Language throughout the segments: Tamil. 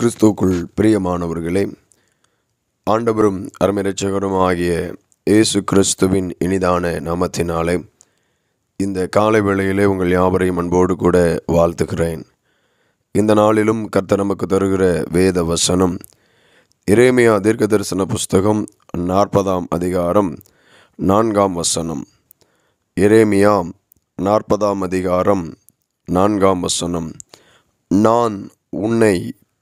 கிறிஸ்துவுக்குள் பிரியமானவர்களே ஆண்டவரும் அருமரட்சகரும் ஆகிய இயேசு கிறிஸ்துவின் இனிதான நாமத்தினாலே இந்த காலை வேளையிலே உங்கள் யாவரையும் அன்போடு கூட வாழ்த்துகிறேன் இந்த நாளிலும் கர்த்தர் நமக்கு தருகிற வேத வசனம் இறைமையா தீர்க்க தரிசன புஸ்தகம் நாற்பதாம் அதிகாரம் நான்காம் வசனம் இறைமையா நாற்பதாம் அதிகாரம் நான்காம் வசனம் நான் உன்னை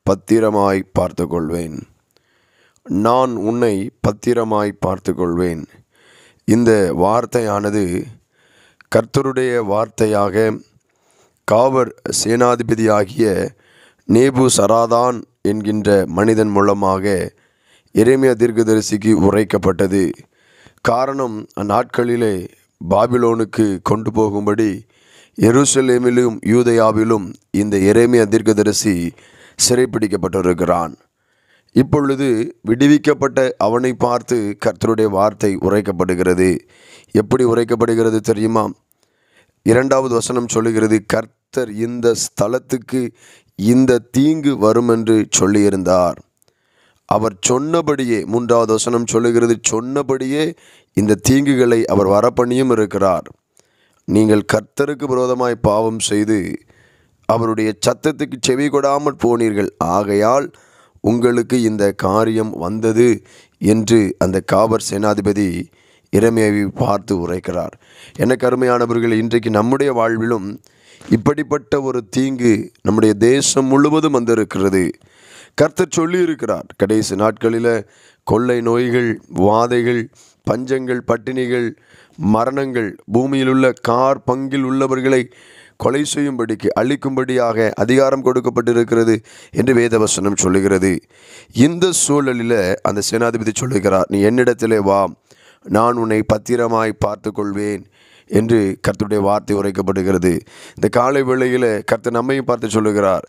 பத்திரமாய் பார்த்துக்கொள்வேன் நான் உன்னை பத்திரமாய் பார்த்துக்கொள்வேன் இந்த வார்த்தையானது கர்த்தருடைய வார்த்தையாக காவர் சேனாதிபதியாகிய நேபு சராதான் என்கின்ற மனிதன் மூலமாக இறைமைய தீர்க்கதரிசிக்கு உரைக்கப்பட்டது காரணம் அந்நாட்களிலே பாபிலோனுக்கு கொண்டு போகும்படி எருசலேமிலும் யூதயாவிலும் இந்த இறைமைய தீர்க்கதரிசி சிறைப்பிடிக்கப்பட்டிருக்கிறான் இப்பொழுது விடுவிக்கப்பட்ட அவனை பார்த்து கர்த்தருடைய வார்த்தை உரைக்கப்படுகிறது எப்படி உரைக்கப்படுகிறது தெரியுமா இரண்டாவது வசனம் சொல்லுகிறது கர்த்தர் இந்த ஸ்தலத்துக்கு இந்த தீங்கு வரும் என்று சொல்லியிருந்தார் அவர் சொன்னபடியே மூன்றாவது வசனம் சொல்லுகிறது சொன்னபடியே இந்த தீங்குகளை அவர் வரப்பண்ணியும் இருக்கிறார் நீங்கள் கர்த்தருக்கு விரோதமாய் பாவம் செய்து அவருடைய சத்தத்துக்கு செவி கொடாமல் போனீர்கள் ஆகையால் உங்களுக்கு இந்த காரியம் வந்தது என்று அந்த காவர் சேனாதிபதி இறமையை பார்த்து உரைக்கிறார் என கருமையானவர்கள் இன்றைக்கு நம்முடைய வாழ்விலும் இப்படிப்பட்ட ஒரு தீங்கு நம்முடைய தேசம் முழுவதும் வந்திருக்கிறது கர்த்தர் சொல்லியிருக்கிறார் கடைசி நாட்களில் கொள்ளை நோய்கள் வாதைகள் பஞ்சங்கள் பட்டினிகள் மரணங்கள் பூமியில் உள்ள கார் பங்கில் உள்ளவர்களை கொலை செய்யும்படிக்கு அழிக்கும்படியாக அதிகாரம் கொடுக்கப்பட்டிருக்கிறது என்று வேதவசனம் சொல்லுகிறது இந்த சூழலில் அந்த சேனாதிபதி சொல்லுகிறார் நீ என்னிடத்திலே வா நான் உன்னை பத்திரமாய் பார்த்து கொள்வேன் என்று கர்த்தருடைய வார்த்தை உரைக்கப்படுகிறது இந்த காலை வேளையில் கர்த்தர் நம்மையும் பார்த்து சொல்லுகிறார்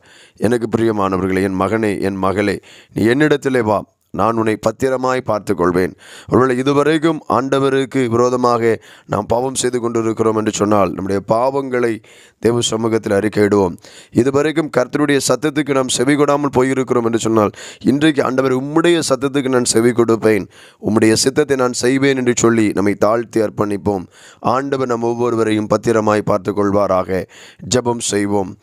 எனக்கு பிரியமானவர்களே என் மகனே என் மகளே நீ என்னிடத்திலே வா நான் உன்னை பத்திரமாய் பார்த்து கொள்வேன் ஒருவேளை இதுவரைக்கும் ஆண்டவருக்கு விரோதமாக நாம் பாவம் செய்து கொண்டிருக்கிறோம் என்று சொன்னால் நம்முடைய பாவங்களை தேவ சமூகத்தில் அறிக்கையிடுவோம் இதுவரைக்கும் கர்த்தருடைய சத்தத்துக்கு நாம் செவி கொடாமல் போயிருக்கிறோம் என்று சொன்னால் இன்றைக்கு ஆண்டவர் உம்முடைய சத்தத்துக்கு நான் செவி கொடுப்பேன் உம்முடைய சித்தத்தை நான் செய்வேன் என்று சொல்லி நம்மை தாழ்த்தி அர்ப்பணிப்போம் ஆண்டவர் நம் ஒவ்வொருவரையும் பத்திரமாய் பார்த்து கொள்வாராக ஜபம் செய்வோம்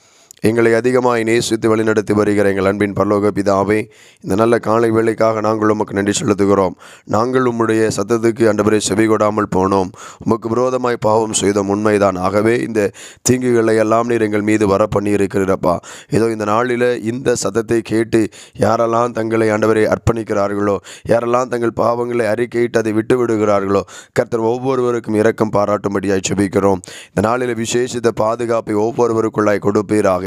எங்களை அதிகமாக நேசித்து வழிநடத்தி வருகிற எங்கள் அன்பின் பரலோக பிதாவே இந்த நல்ல காலை வேலைக்காக நாங்கள் உமக்கு நன்றி செலுத்துகிறோம் நாங்கள் உம்முடைய சத்தத்துக்கு அண்டபரை செவி கொடாமல் போனோம் உமக்கு விரோதமாய் பாவம் செய்தோம் உண்மைதான் ஆகவே இந்த தீங்குகளை எல்லாம் நீர் எங்கள் மீது வர பண்ணி இருக்கிறப்பா ஏதோ இந்த நாளில் இந்த சத்தத்தை கேட்டு யாரெல்லாம் தங்களை ஆண்டவரை அர்ப்பணிக்கிறார்களோ யாரெல்லாம் தங்கள் பாவங்களை அறிக்கையிட்டு அதை விட்டு விடுகிறார்களோ கர்த்தர் ஒவ்வொருவருக்கும் இரக்கம் பாராட்டும்படியாய் செபிக்கிறோம் இந்த நாளில் விசேஷித்த பாதுகாப்பை ஒவ்வொருவருக்குள்ளாய் கொடுப்பீராக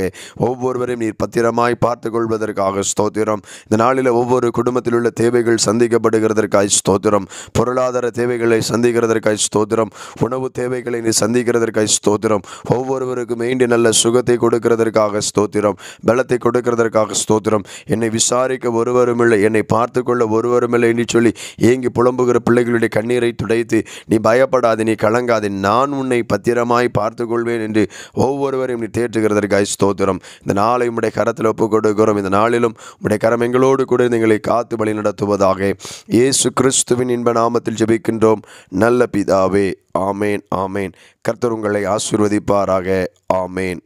ஒவ்வொருவரையும் நீர் பத்திரமாய் பார்த்து கொள்வதற்காக ஸ்தோத்திரம் இந்த நாளில் ஒவ்வொரு குடும்பத்தில் உள்ள தேவைகள் சந்திக்கப்படுகிறதற்காய் ஸ்தோத்திரம் பொருளாதார தேவைகளை சந்திக்கிறதற்காய் ஸ்தோத்திரம் உணவு தேவைகளை நீ சந்திக்கிறதற்காய் ஸ்தோத்திரம் ஒவ்வொருவருக்கும் மீண்டு நல்ல சுகத்தை கொடுக்கிறதற்காக ஸ்தோத்திரம் பலத்தை கொடுக்கிறதற்காக ஸ்தோத்திரம் என்னை விசாரிக்க ஒருவரும் இல்லை என்னை பார்த்து கொள்ள ஒருவரும் இல்லை என்று சொல்லி ஏங்கி புலம்புகிற பிள்ளைகளுடைய கண்ணீரை துடைத்து நீ பயப்படாது நீ கலங்காது நான் உன்னை பத்திரமாய் பார்த்து கொள்வேன் என்று ஒவ்வொருவரையும் நீ தேற்றுகிறதற்காய் ஸ்தோ ஸ்தோத்திரம் இந்த நாளை உம்முடைய கரத்தில் ஒப்பு கொடுக்கிறோம் இந்த நாளிலும் உம்முடைய கரம் எங்களோடு கூட நீங்களை காத்து வழி நடத்துவதாக இயேசு கிறிஸ்துவின் இன்ப நாமத்தில் ஜெபிக்கின்றோம் நல்ல பிதாவே ஆமேன் ஆமேன் கர்த்தர் உங்களை ஆசிர்வதிப்பாராக ஆமேன்